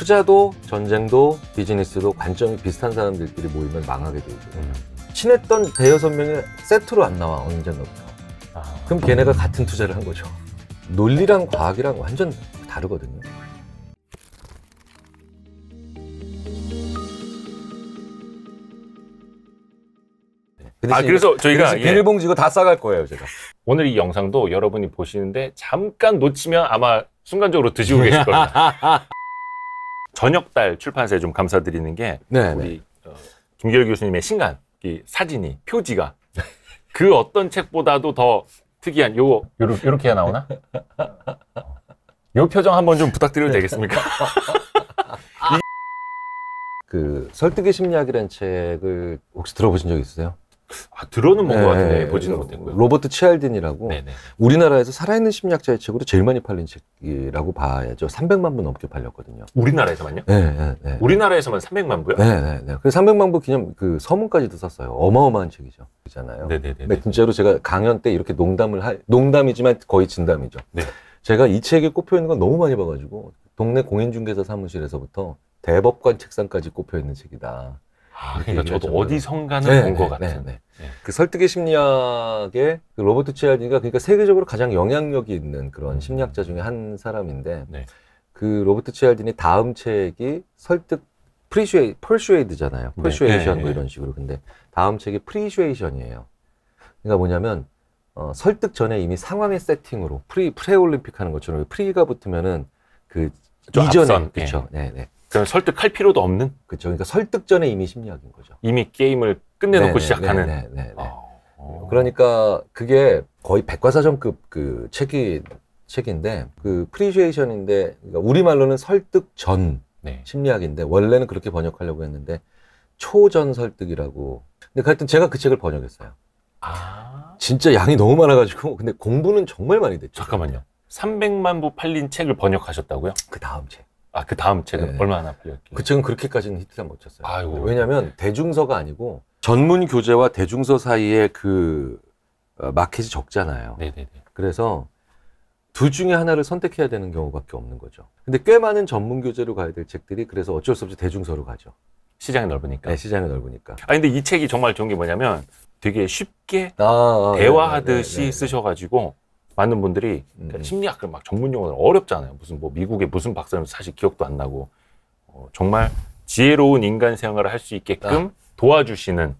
투자도 전쟁도 비즈니스도 관점이 비슷한 사람들끼리 모이면 망하게 되고 음. 친했던 대여섯 명이 세트로 안 나와 언제나부터 아. 그럼 걔네가 같은 투자를 한 거죠 논리랑 과학이랑 완전 다르거든요 네. 그 아, 그래서 그 저희가 예. 비닐봉지고 다 싸갈 거예요, 제가. 오늘 이 영상도 여러분이 보시는데 잠깐 놓치면 아마 순간적으로 드시고 계실 거예요 저녁달 출판사에 좀 감사드리는 게 네, 우리 네. 어, 김기열 교수님의 신간 이 사진이 표지가 그 어떤 책보다도 더 특이한 요 요러, 요렇게 해야 나오나? 요 표정 한번 좀 부탁드려도 네. 되겠습니까? 그 설득의 심리학이라는 책을 혹시 들어보신 적 있으세요? 아, 들어는 본것 네, 같은데 보지는 못했고요. 로버트 치알딘이라고 네네. 우리나라에서 살아있는 심리학자의 책으로 제일 많이 팔린 책이라고 봐야죠. 300만 부 넘게 팔렸거든요. 우리나라에서만요? 네, 네, 네. 우리나라에서만 300만 부요? 네, 네, 네. 그래서 300만 부 기념 그 서문까지도 썼어요. 어마어마한 책이죠. 그 잖아요. 네, 네, 네, 네. 진짜로 제가 강연 때 이렇게 농담을 할 농담이지만 거의 진담이죠. 네. 제가 이 책에 꼽혀 있는 건 너무 많이 봐가지고 동네 공인중개사 사무실에서부터 대법관 책상까지 꼽혀 있는 책이다. 아, 그러니까 저도 얘 어디선가는 본것 같은. 네, 네, 네, 네. 예. 그 설득의 심리학에그 로버트 치알디가 그러니까 세계적으로 가장 영향력이 있는 그런 음. 심리학자 중에 한 사람인데 그 로버트 치알딘이 다음 책이 설득 프리슈에 펄슈에이드잖아요. 펄슈에이션 네, 뭐 이런 식으로. 근데 다음 책이 프리슈에이션이에요. 그러니까 뭐냐면 어, 설득 전에 이미 상황의 세팅으로 프리 프레올림픽 하는 것처럼 프리가 붙으면은 그 이전에 그렇죠. 네, 네. 그런 설득할 필요도 없는 그렇죠. 그러니까 설득 전에 이미 심리학인 거죠. 이미 게임을 끝내놓고 네네, 네, 시작하는. 네네, 네, 네, 아, 어. 그러니까 그게 거의 백과사전급 그 책이 책인데 그 프리주에이션인데 그러니까 우리말로는 설득 전 네. 심리학인데 원래는 그렇게 번역하려고 했는데 초전 설득이라고. 근데 하여튼 제가 그 책을 번역했어요. 아. 진짜 양이 너무 많아가지고 근데 공부는 정말 많이 됐죠. 잠깐만요. 300만 부 팔린 책을 번역하셨다고요? 그 다음 책. 아, 그 다음 책은 네. 얼마나 팔렸길래? 그 책은 그렇게까지는 히트가 못 쳤어요. 아이고. 네, 왜냐면 대중서가 아니고 전문 교재와 대중서 사이에 그 어, 마켓이 적잖아요. 네네네. 그래서 둘 중에 하나를 선택해야 되는 경우밖에 없는 거죠. 근데 꽤 많은 전문 교재로 가야 될 책들이 그래서 어쩔 수 없이 대중서로 가죠. 시장이 넓으니까. 네, 시장이 넓으니까. 아 근데 이 책이 정말 좋은 게 뭐냐면 되게 쉽게 아, 아, 네, 대화하듯이 네네, 네네. 쓰셔가지고 많은 분들이 음. 그러니까 심리학을 막 전문 용어는 어렵잖아요. 무슨 뭐 미국의 무슨 박사님 사실 기억도 안 나고 어, 정말 지혜로운 인간 생활을 할 수 있게끔 아. 도와주시는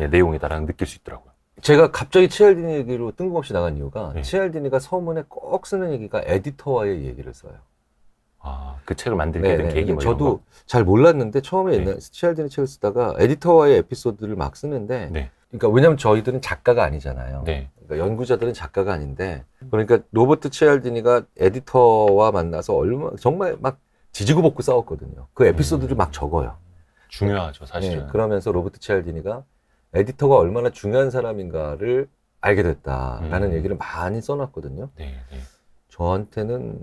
예, 내용이다라는 느낄 수 있더라고요. 제가 갑자기 치알디니 얘기로 뜬금없이 나간 이유가 네. 치알디니가 서문에 꼭 쓰는 얘기가 에디터와의 얘기를 써요. 아, 그 책을 만들게 된 네, 네. 계기 뭐 저도 거? 잘 몰랐는데 처음에 네. 옛날 치알디니 책을 쓰다가 에디터와의 에피소드를 막 쓰는데 네. 그러니까 왜냐하면 저희들은 작가가 아니잖아요. 네. 그러니까 연구자들은 작가가 아닌데 그러니까 로버트 체알디니가 에디터와 만나서 얼마 정말 막 지지고 볶고 싸웠거든요. 그 에피소드를 음. 막 적어요. 중요하죠, 사실은. 네, 그러면서 로버트 체알디니가 에디터가 얼마나 중요한 사람인가를 알게 됐다라는 음. 얘기를 많이 써놨거든요. 네, 네. 저한테는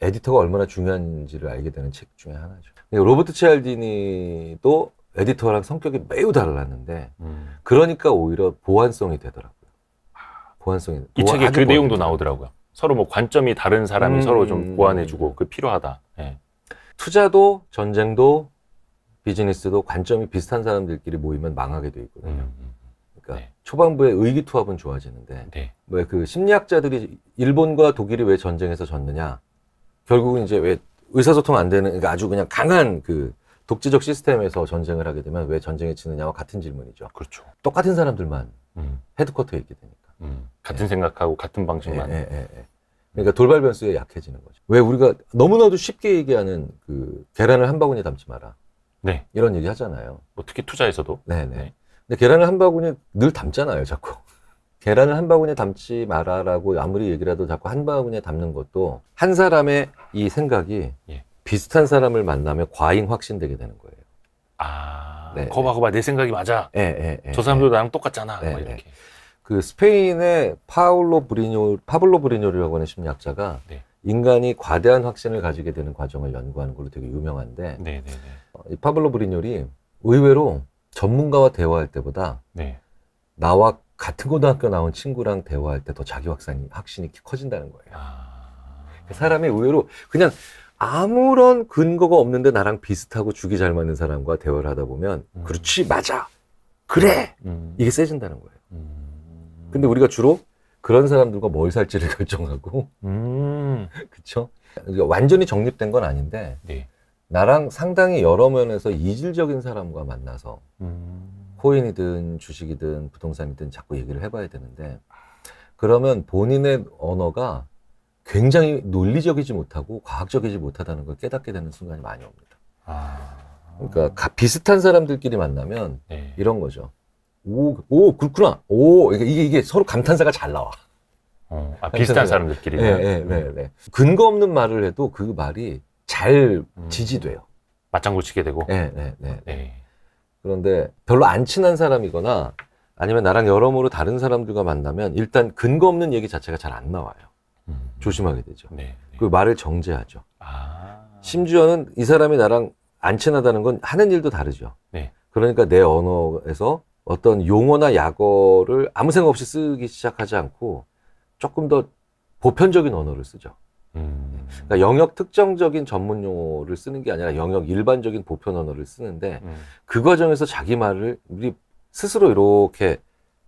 에디터가 얼마나 중요한지를 알게 되는 책 중에 하나죠. 로버트 체알디니도 에디터랑 성격이 매우 달랐는데 음. 그러니까 오히려 보완성이 되더라고요. 보완성이 이 책에 그 내용도 나오더라고요. 서로 뭐 관점이 다른 사람이 음. 서로 좀 보완해주고 그 필요하다. 예. 투자도 전쟁도 비즈니스도 관점이 비슷한 사람들끼리 모이면 망하게 돼 있거든요. 음. 음, 음. 그러니까 네. 초반부에 의기투합은 좋아지는데 네. 왜그 심리학자들이 일본과 독일이 왜 전쟁에서 졌느냐 결국은 이제 왜 의사소통 안 되는 그러니까 아주 그냥 강한 그 독재적 시스템에서 전쟁을 하게 되면 왜 전쟁에 치느냐와 같은 질문이죠. 그렇죠. 똑같은 사람들만 음. 헤드쿼터에 있게 되니까. 음. 같은 예. 생각하고 같은 방식만. 예 예, 예, 예, 그러니까 돌발 변수에 약해지는 거죠. 왜 우리가 너무나도 쉽게 얘기하는 그 계란을 한 바구니에 담지 마라. 네. 이런 얘기 하잖아요. 뭐 특히 투자에서도. 네네. 네. 근데 계란을 한 바구니에 늘 담잖아요, 자꾸. 계란을 한 바구니에 담지 마라라고 아무리 얘기라도 자꾸 한 바구니에 담는 것도 한 사람의 이 생각이 예. 비슷한 사람을 만나면 과잉 확신되게 되는 거예요. 아, 네. 네. 거봐, 거봐, 내 생각이 맞아. 예, 예, 예 저 사람도 예. 나랑 똑같잖아. 예, 이렇게. 그 스페인의 파울로 브리뇨, 파블로 브리뇨라고 하는 심리학자가 네. 인간이 과대한 확신을 가지게 되는 과정을 연구하는 걸로 되게 유명한데 네, 어, 이 파블로 브리뇨이 의외로 전문가와 대화할 때보다 나와 같은 고등학교 나온 친구랑 대화할 때 더 자기 확산이, 확신이 커진다는 거예요. 아... 그 사람이 의외로 그냥 아무런 근거가 없는데 나랑 비슷하고 죽이 잘 맞는 사람과 대화를 하다 보면 음. 그렇지 맞아 그래 음. 이게 세진다는 거예요. 음. 근데 우리가 주로 그런 사람들과 뭘 살지를 결정하고 음. 그쵸 그러니까 완전히 정립된 건 아닌데 네. 나랑 상당히 여러 면에서 이질적인 사람과 만나서 음. 코인이든 주식이든 부동산이든 자꾸 얘기를 해봐야 되는데 그러면 본인의 언어가 굉장히 논리적이지 못하고 과학적이지 못하다는 걸 깨닫게 되는 순간이 많이 옵니다. 아... 그러니까 비슷한 사람들끼리 만나면 네. 이런 거죠. 오, 오, 그렇구나. 오, 그러니까 이게, 이게 서로 감탄사가 잘 나와. 어, 아, 비슷한 사람들끼리. 네, 네, 네, 네, 근거 없는 말을 해도 그 말이 잘 음. 지지돼요. 맞장구 치게 되고. 네, 네, 네, 네. 그런데 별로 안 친한 사람이거나 아니면 나랑 여러모로 다른 사람들과 만나면 일단 근거 없는 얘기 자체가 잘 안 나와요. 조심하게 되죠. 네, 네. 그 말을 정제하죠. 아. 심지어는 이 사람이 나랑 안 친하다는 건 하는 일도 다르죠. 네. 그러니까 내 언어에서 어떤 용어나 약어를 아무 생각 없이 쓰기 시작하지 않고 조금 더 보편적인 언어를 쓰죠. 음. 그러니까 영역 특정적인 전문 용어를 쓰는 게 아니라 영역 일반적인 보편 언어를 쓰는데 음. 그 과정에서 자기 말을 우리 스스로 이렇게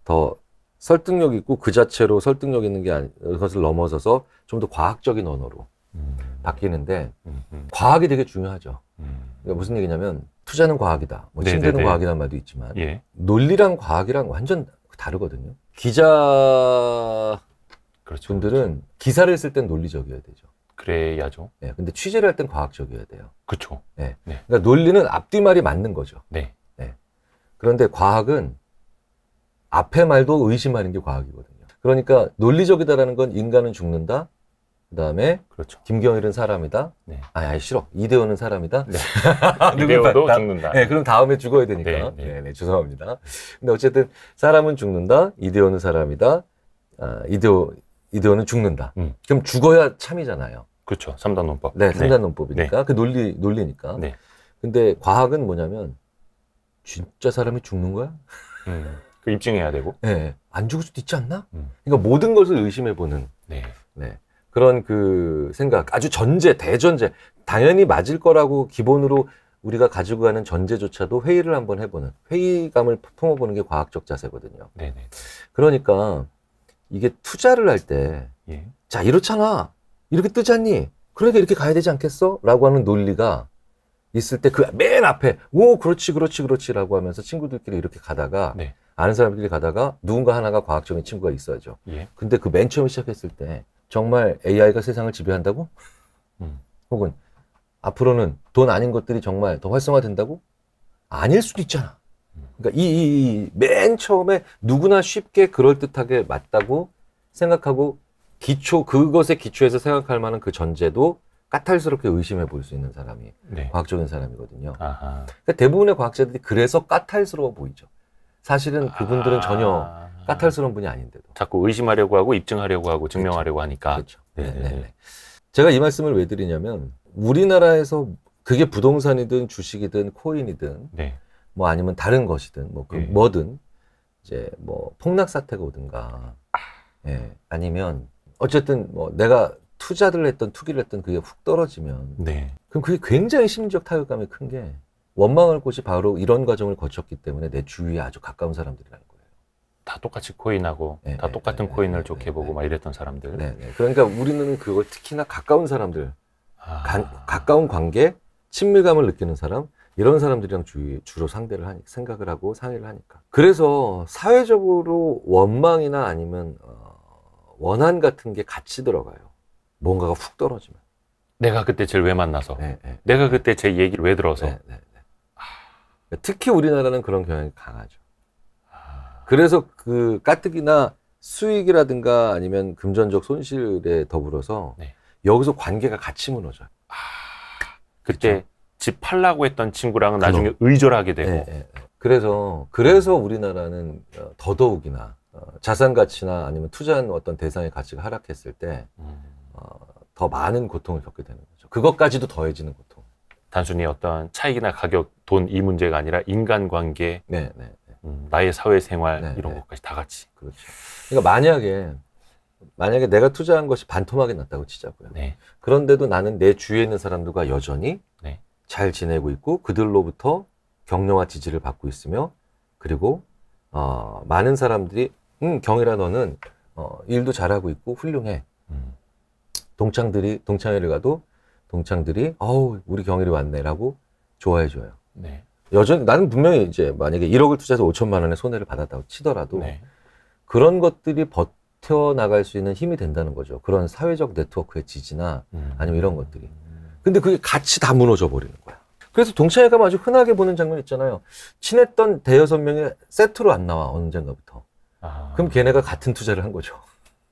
더 설득력 있고 그 자체로 설득력 있는 게아닌 것을 넘어서서 좀 더 과학적인 언어로 음. 바뀌는데 음, 음. 과학이 되게 중요하죠. 음. 그러니까 무슨 얘기냐면 투자는 과학이다, 뭐침대는 네, 네, 네. 과학이란 말도 있지만 예. 논리랑 과학이랑 완전 다르거든요. 기자 그렇죠, 분들은 그렇죠. 기사를 쓸 땐 논리적이어야 되죠. 그래야죠. 네, 근데 취재를 할 땐 과학적이어야 돼요. 그렇죠. 네. 네. 그러니까 논리는 앞뒤 말이 맞는 거죠. 네. 네. 그런데 과학은 앞에 말도 의심하는 게 과학이거든요. 그러니까 논리적이다라는 건 인간은 죽는다. 그다음에 그렇죠. 김경일은 사람이다. 네. 아, 아 싫어. 이대호는 사람이다. 네. 이대호도 다, 죽는다. 네, 그럼 다음에 죽어야 되니까. 네, 네, 네. 네, 죄송합니다. 근데 어쨌든 사람은 죽는다. 이대호는 사람이다. 아, 이대호 이대호는 죽는다. 음. 그럼 죽어야 참이잖아요. 그렇죠. 삼단 논법. 네, 네. 삼단 논법이니까 네. 그 논리 논리니까. 근데 과학은 뭐냐면 진짜 사람이 죽는 거야? 음. 그 입증해야 되고. 네. 안 죽을 수도 있지 않나? 음. 그러니까 모든 것을 의심해보는. 네. 네. 그런 그 생각. 아주 전제, 대전제. 당연히 맞을 거라고 기본으로 우리가 가지고 가는 전제조차도 회의를 한번 해보는 회의감을 품어보는 게 과학적 자세거든요. 네네. 네. 그러니까 이게 투자를 할 때자 예. 이렇잖아 이렇게 뜨잖니 그러니까 이렇게 가야 되지 않겠어?라고 하는 논리가 있을 때 그 맨 앞에 오 그렇지 그렇지 그렇지라고 하면서 친구들끼리 이렇게 가다가 네. 아는 사람들이 가다가 누군가 하나가 과학적인 친구가 있어야죠. 예. 근데 그 맨 처음 시작했을 때 정말 AI가 세상을 지배한다고? 음. 혹은 앞으로는 돈 아닌 것들이 정말 더 활성화된다고? 아닐 수도 있잖아. 음. 그러니까 이 맨 처음에 누구나 쉽게 그럴듯하게 맞다고 생각하고 기초 그것의 기초에서 생각할 만한 그 전제도 까탈스럽게 의심해 볼 수 있는 사람이 네. 과학적인 사람이거든요. 아하. 그러니까 대부분의 과학자들이 그래서 까탈스러워 보이죠. 사실은 그분들은 전혀 아. 까탈스러운 분이 아닌데도 자꾸 의심하려고 하고 입증하려고 하고 그렇죠. 증명하려고 하니까 그렇죠. 네 네, 네. 네. 네. 제가 이 말씀을 왜 드리냐면 우리나라에서 그게 부동산이든 주식이든 코인이든 네. 뭐 아니면 다른 것이든 뭐그 뭐든 이제 뭐 폭락 사태가 오든가 예 아니면 어쨌든 뭐 내가 투자를 했던 투기를 했던 그게 훅 떨어지면 네. 그럼 그게 굉장히 심리적 타격감이 큰게 원망할 곳이 바로 이런 과정을 거쳤기 때문에 내 주위에 아주 가까운 사람들이라는 거예요. 다 똑같이 코인하고 네, 다 네, 똑같은 네, 코인을 좋게 보고 막 이랬던 사람들. 네, 네. 그러니까 우리는 그걸 특히나 가까운 사람들, 아... 가, 가까운 관계, 친밀감을 느끼는 사람 이런 사람들이랑 주, 주로 상대를 하니, 생각을 하고 상의를 하니까. 그래서 사회적으로 원망이나 아니면 어, 원한 같은 게 같이 들어가요. 뭔가가 훅 떨어지면. 내가 그때 쟤를 왜 만나서. 네, 내가 그때 제 얘기를 왜 들어서. 특히 우리나라는 그런 경향이 강하죠. 그래서 그 까뜩이나 수익이라든가 아니면 금전적 손실에 더불어서 네. 여기서 관계가 같이 무너져요. 아, 그때 그쵸? 그렇죠? 집 팔라고 했던 친구랑 은 나중에 의절하게 되고. 네, 네. 그래서 그래서 우리나라는 어, 더더욱이나 어, 자산 가치나 아니면 투자한 어떤 대상의 가치가 하락했을 때더 음. 어, 많은 고통을 겪게 되는 거죠. 그것까지도 더해지는 고통. 단순히 어떤 차익이나 가격, 돈 이 문제가 아니라 인간관계, 네, 네, 네. 음, 나의 사회생활 네, 이런 네. 것까지 다 같이. 그렇죠. 그러니까 만약에 만약에 내가 투자한 것이 반토막이 났다고 치자고요. 네. 그런데도 나는 내 주위에 있는 사람들과 여전히 잘 지내고 있고 그들로부터 격려와 지지를 받고 있으며 그리고 어, 많은 사람들이 응, 경이라 너는 어, 일도 잘하고 있고 훌륭해. 음. 동창들이 동창회를 가도 동창들이 아우 우리 경일이 왔네라고 좋아해 줘요. 네. 여전 히 나는 분명히 이제 만약에 1억을 투자해서 5천만 원의 손해를 받았다고 치더라도 네. 그런 것들이 버텨 나갈 수 있는 힘이 된다는 거죠. 그런 사회적 네트워크의 지지나 음. 아니면 이런 것들이. 근데 그게 같이 다 무너져 버리는 거야. 그래서 동창회 가 아주 흔하게 보는 장면 있잖아요. 친했던 대여섯 명이 세트로 안 나와 언젠가부터. 아. 그럼 걔네가 같은 투자를 한 거죠.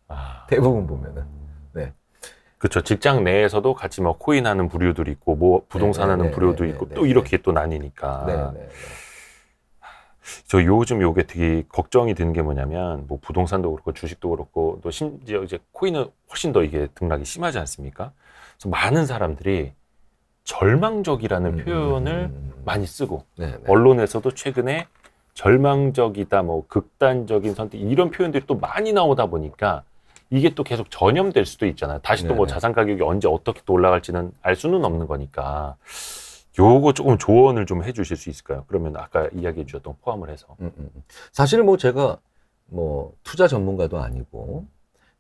아. 대부분 보면은. 그렇죠. 직장 내에서도 같이 뭐 코인 하는 부류들이 있고 뭐 부동산 네네, 하는 네, 네, 부류도 네, 있고 또 이렇게 또 나뉘니까. 저 요즘 요게 되게 걱정이 되는 게 뭐냐면 뭐 부동산도 그렇고 주식도 그렇고 또 심지어 이제 코인은 훨씬 더 이게 등락이 심하지 않습니까? 그래서 많은 사람들이 절망적이라는 음, 음 표현을 음, 음, 많이 쓰고 네네. 언론에서도 최근에 절망적이다 뭐 극단적인 선택 이런 표현들이 또 많이 나오다 보니까 이게 또 계속 전염될 수도 있잖아요. 다시 또 뭐 자산 가격이 언제 어떻게 또 올라갈지는 알 수는 없는 거니까 요거 조금 조언을 좀 해주실 수 있을까요? 그러면 아까 이야기해 주셨던 포함을 해서 음, 음. 음. 사실 뭐 제가 뭐 투자 전문가도 아니고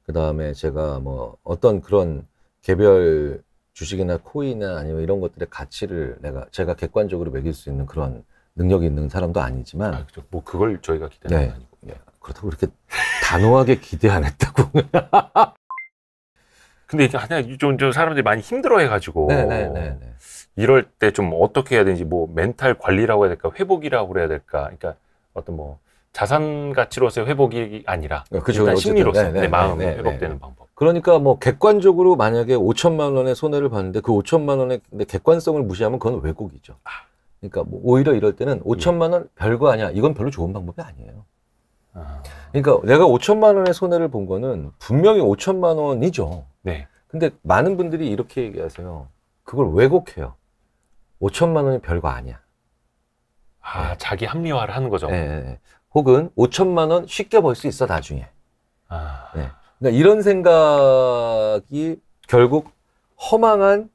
그 다음에 제가 뭐 어떤 그런 개별 주식이나 코인이나 아니면 이런 것들의 가치를 내가 제가 객관적으로 매길 수 있는 그런 능력이 있는 사람도 아니지만 아, 그렇죠. 뭐 그걸 저희가 기대는 네. 아니고 네. 그렇다고 그렇게 단호하게 기대 안 했다고. 근데 이제 하냐 좀, 좀 사람들이 많이 힘들어해가지고 네네네. 네, 네, 네. 이럴 때 좀 어떻게 해야 되는지 뭐 멘탈 관리라고 해야 될까 회복이라고 그래야 될까 그러니까 어떤 뭐 자산 가치로서의 회복이 아니라 그쵸, 일단 심리로서 네네, 내 마음이 회복되는 네네. 방법. 그러니까 뭐 객관적으로 만약에 5천만 원의 손해를 봤는데 그 5천만 원의 객관성을 무시하면 그건 왜곡이죠. 아. 그러니까 뭐 오히려 이럴 때는 5천만 음. 원 별거 아니야. 이건 별로 좋은 방법이 아니에요. 그러니까 내가 5천만 원의 손해를 본 거는 분명히 5천만 원이죠. 네. 근데 많은 분들이 이렇게 얘기하세요. 그걸 왜곡해요. 5천만 원이 별거 아니야. 아, 네. 자기 합리화를 하는 거죠. 네, 네, 네. 혹은 5천만 원 쉽게 벌 수 있어 나중에. 아. 네. 그러니까 이런 생각이 결국 허망한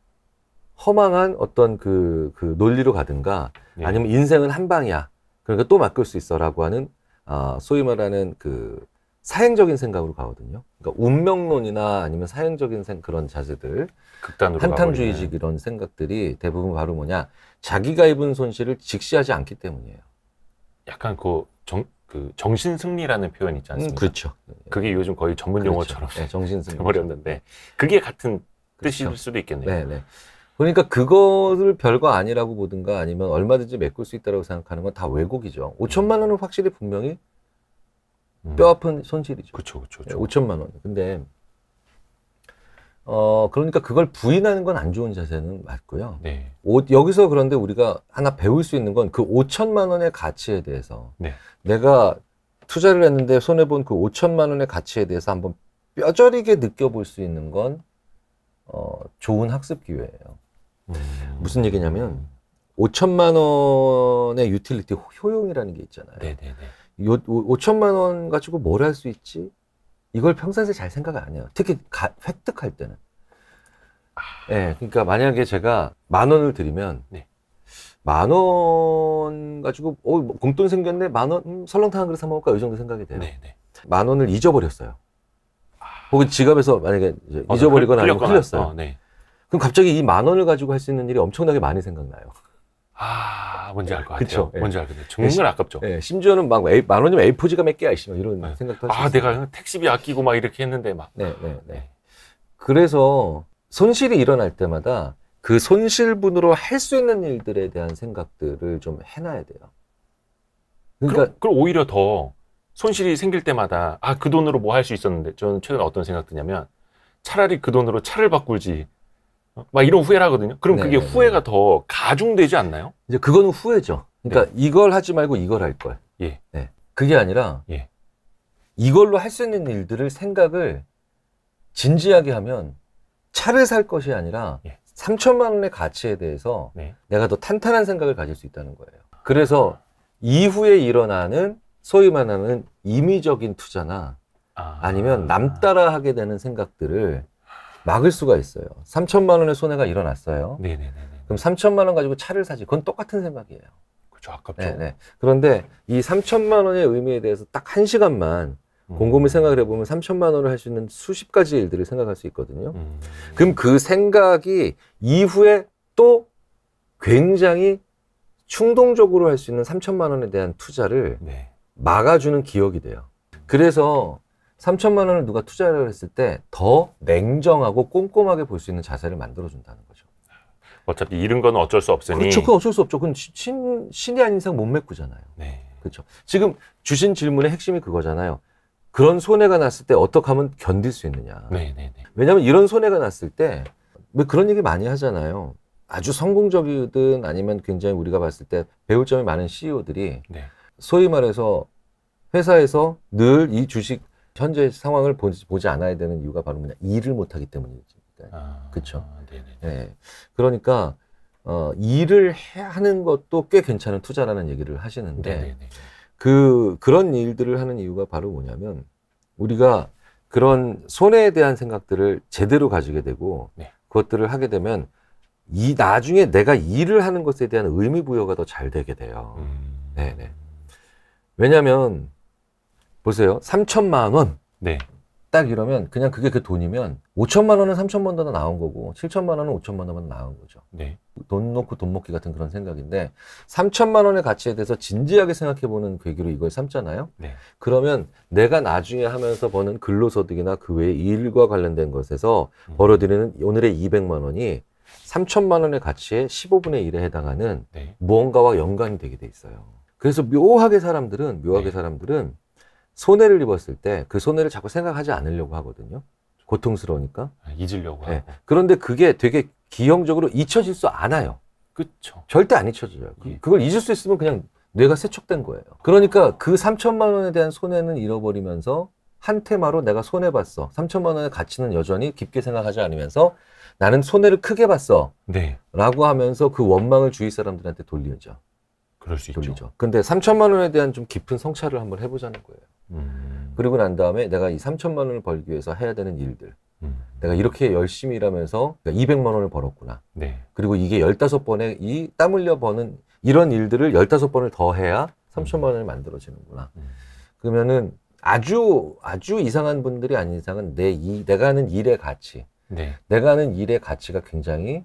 허망한 어떤 그, 그 논리로 가든가 네. 아니면 인생은 한 방이야. 그러니까 또 맡길 수 있어라고 하는 아, 소위 말하는 그 사행적인 생각으로 가거든요. 그러니까 운명론이나 아니면 사행적인 생, 그런 자세들, 극단으로 한탄주의적 이런 생각들이 대부분 바로 뭐냐, 자기가 입은 손실을 직시하지 않기 때문이에요. 약간 그, 정, 그 정신 승리라는 표현 있지 음, 않습니까? 음, 그렇죠. 그게 요즘 거의 전문 그렇죠. 용어처럼 네, 정신 승리 버렸는데 그게 같은 그렇죠. 뜻일 수도 있겠네요. 네, 네. 그러니까 그것을 별거 아니라고 보든가 아니면 얼마든지 메꿀 수 있다고 생각하는 건 다 왜곡이죠. 5천만 음. 원은 확실히 분명히 음. 뼈 아픈 손실이죠. 그렇죠, 그렇죠. 5천만 예, 원. 근데 어 그러니까 그걸 부인하는 건 안 좋은 자세는 맞고요. 네. 오, 여기서 그런데 우리가 하나 배울 수 있는 건 그 5천만 원의 가치에 대해서 네. 내가 투자를 했는데 손해 본그 5천만 원의 가치에 대해서 한번 뼈저리게 느껴볼 수 있는 건 어, 좋은 학습 기회예요. 음. 무슨 얘기냐면 5천만 원의 유틸리티 효용이라는 게 있잖아요. 네네네. 요, 5천만 원 가지고 뭘 할 수 있지? 이걸 평상시에 잘 생각 을안 해요. 특히 가, 획득할 때는. 아. 예, 네, 그러니까 만약에 제가 만 원을 드리면 네. 만 원 가지고 어, 뭐 공돈 생겼네 만원 음, 설렁탕 한 그릇 사 먹을까 이 정도 생각이 돼요. 네네. 만 원을 잊어버렸어요. 아... 혹은 지갑에서 만약에 어, 잊어버리거나 아니면 흘렸어요. 어, 네. 그럼 갑자기 이 만 원을 가지고 할 수 있는 일이 엄청나게 많이 생각나요. 아, 뭔지 알 것 같아요. 그쵸? 예. 뭔지 알것 같 정말 예, 아깝죠. 예, 심지어는 막 만 원이면 A4지가 몇 개야, 이런 네. 생각도 하시 아, 내가 택시비 아끼고 막 이렇게 했는데 막. 네, 네, 네. 네. 그래서 손실이 일어날 때마다 그 손실분으로 할 수 있는 일들에 대한 생각들을 좀 해놔야 돼요. 그러니까 그럼, 그럼 오히려 더 손실이 생길 때마다 아그 돈으로 뭐 할 수 있었는데 저는 최근에 어떤 생각 드냐면 차라리 그 돈으로 차를 바꾸지 막 이런 후회를 하거든요. 그럼 그게 네네네. 네, 네. 후회가 더 가중되지 않나요? 이제 그거는 후회죠. 그러니까 네. 이걸 하지 말고 이걸 할 걸. 예. 네. 그게 아니라 예. 이걸로 할 수 있는 일들을 생각을 진지하게 하면 차를 살 것이 아니라 예. 3천만 원의 가치에 대해서 네. 내가 더 탄탄한 생각을 가질 수 있다는 거예요. 그래서 이후에 일어나는 소위 말하는 임의적인 투자나 아. 니면 남따라 하게 되는 생각들을 막을 수가 있어요. 3천만 원의 손해가 일어났어요. 네네네. 그럼 3천만 원 가지고 차를 사지. 그건 똑같은 생각이에요. 그렇죠. 아깝죠. 네네. 네. 그런데 이 3천만 원의 의미에 대해서 딱 한 시간만 음. 곰곰이 생각을 해보면 3천만 원을 할 수 있는 수십 가지의 일들을 생각할 수 있거든요. 음. 그럼 그 생각이 이후에 또 굉장히 충동적으로 할 수 있는 3천만 원에 대한 투자를 네. 막아주는 기억이 돼요. 그래서 3천만 원을 누가 투자를 했을 때 더 냉정하고 꼼꼼하게 볼 수 있는 자세를 만들어준다는 거죠. 어차피 잃은 건 어쩔 수 없으니. 그렇죠. 그 어쩔 수 없죠. 그건 신, 신이 아닌 이상 못 메꾸잖아요. 네. 그렇죠. 지금 주신 질문의 핵심이 그거잖아요. 그런 손해가 났을 때 어떻게 하면 견딜 수 있느냐. 네, 네, 네. 왜냐하면 이런 손해가 났을 때왜 그런 얘기 많이 하잖아요. 아주 성공적이든 아니면 굉장히 우리가 봤을 때 배울 점이 많은 CEO들이 네. 소위 말해서 회사에서 늘 이 주식 현재 상황을 보, 지 보지 않아야 되는 이유가 바로 뭐냐 일을 못하기 때문이지. 그러니까 아, 그렇죠. 네. 그러니까 어, 일을 해, 하는 것도 꽤 괜찮은 투자라는 얘기를 하시는데 네네네. 그 그런 일들을 하는 이유가 바로 뭐냐면 우리가 그런 손해에 대한 생각들을 제대로 가지게 되고 네. 그것들을 하게 되면 이 나중에 내가 일을 하는 것에 대한 의미 부여가 더 잘 되게 돼요. 음. 네네. 왜냐하면 보세요. 3천만 원. 네. 딱 이러면 그냥 그게 그 돈이면 5천만 원은 3천만 원도나온 거고 7천만 원은 5천만 원만나온 거죠. 네. 돈 놓고 돈 먹기 같은 그런 생각인데 3천만 원의 가치에 대해서 진지하게 생각해 보는 계기로 이걸 삼잖아요. 네. 그러면 내가 나중에 하면서 버는 근로소득이나 그 외의 일과 관련된 것에서 음. 벌어들이는 오늘의 200만 원이 3천만 원의 가치의 15분의 1에 해당하는 네. 무언가와 연관이 되게 돼 있어요. 그래서 묘하게 사람들은 묘하게 네. 사람들은 손해를 입었을 때 그 손해를 자꾸 생각하지 않으려고 하거든요. 고통스러우니까. 아, 잊으려고. 네. 그런데 그게 되게 기형적으로 잊혀질 수 않아요. 그렇죠. 절대 안 잊혀져요. 그, 예. 그걸 잊을 수 있으면 그냥 뇌가 세척된 거예요. 그러니까 그 3천만 원에 대한 손해는 잃어버리면서 한 테마로 내가 손해 봤어. 3천만 원의 가치는 여전히 깊게 생각하지 않으면서 나는 손해를 크게 봤어. 네. 라고 하면서 그 원망을 주위 사람들한테 돌리죠. 그럴 수 논리죠. 있죠. 근데 3천만 원에 대한 좀 깊은 성찰을 한번 해보자는 거예요. 음. 그리고 난 다음에 내가 이 3천만 원을 벌기 위해서 해야 되는 일들. 음. 내가 이렇게 열심히 일하면서 그러 200만 원을 벌었구나. 네. 그리고 이게 15번에 이 땀 흘려 버는 이런 일들을 15번을 더 해야 3천만 원을 만들어지는구나. 음. 음. 그러면은 아주 아주 이상한 분들이 아닌 이상은 내 이, 내가 하는 일의 가치, 네. 내가 하는 일의 가치가 굉장히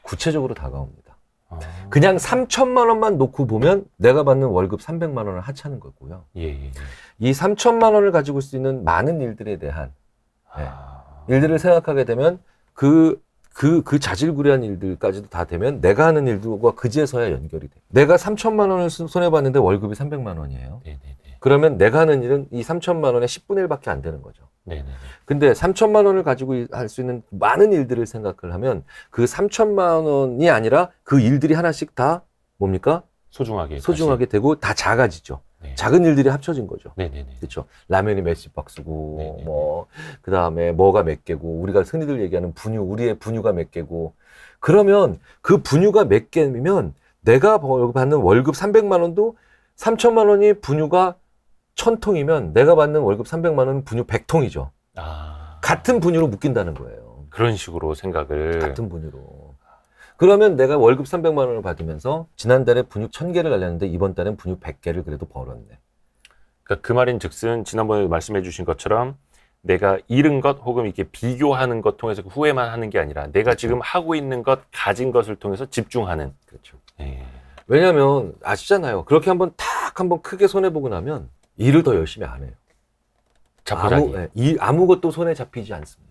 구체적으로 다가옵니다. 아. 그냥 3천만 원만 놓고 보면 내가 받는 월급 300만 원을 하찮은 거고요. 예, 예. 예. 이 3천만 원을 가지고 수 있는 많은 일들에 대한 예. 아... 예, 일들을 생각하게 되면 그 그, 그 자질구레한 일들까지도 다 되면 내가 하는 일들과 그제서야 연결이 돼. 내가 3천만 원을 손해봤는데 월급이 300만 원이에요. 네네네. 네, 네. 그러면 내가 하는 일은 이 3천만 원의 10분의 1밖에 안 되는 거죠. 네네. 네, 네. 근데 3천만 원을 가지고 할 수 있는 많은 일들을 생각을 하면 그 3천만 원이 아니라 그 일들이 하나씩 다 뭡니까? 소중하게 소중하게 다시. 되고 다 작아지죠. 네. 작은 일들이 합쳐진 거죠. 네네네. 네, 그렇죠. 라면이 몇십 박스고 뭐 그다음에 뭐가 몇 개고 우리가 흔히들 얘기하는 분유 우리의 분유가 몇 개고 그러면 그 분유가 몇 개면 내가 받는 월급 300만 원도 3천만 원이 분유가 1000통이면 내가 받는 월급 300만 원은 분유 100통이죠. 아. 같은 분유로 묶인다는 거예요. 그런 식으로 생각을 같은 분유로. 그러면 내가 월급 300만 원을 받으면서 지난달에 분유 1000개를 날렸는데 이번 달엔 분유 100개를 그래도 벌었네. 그러니까 그 말인 즉슨 지난번에 말씀해 주신 것처럼 내가 잃은 것 혹은 이렇게 비교하는 것 통해서 후회만 하는 게 아니라 내가 그렇죠. 지금 하고 있는 것 가진 것을 통해서 집중하는 그렇죠. 예. 왜냐하면 아시잖아요. 그렇게 한번 탁 한번 크게 손해 보고 나면 일을 더 열심히 안 해요. 아무, 예, 일, 아무것도 손에 잡히지 않습니다.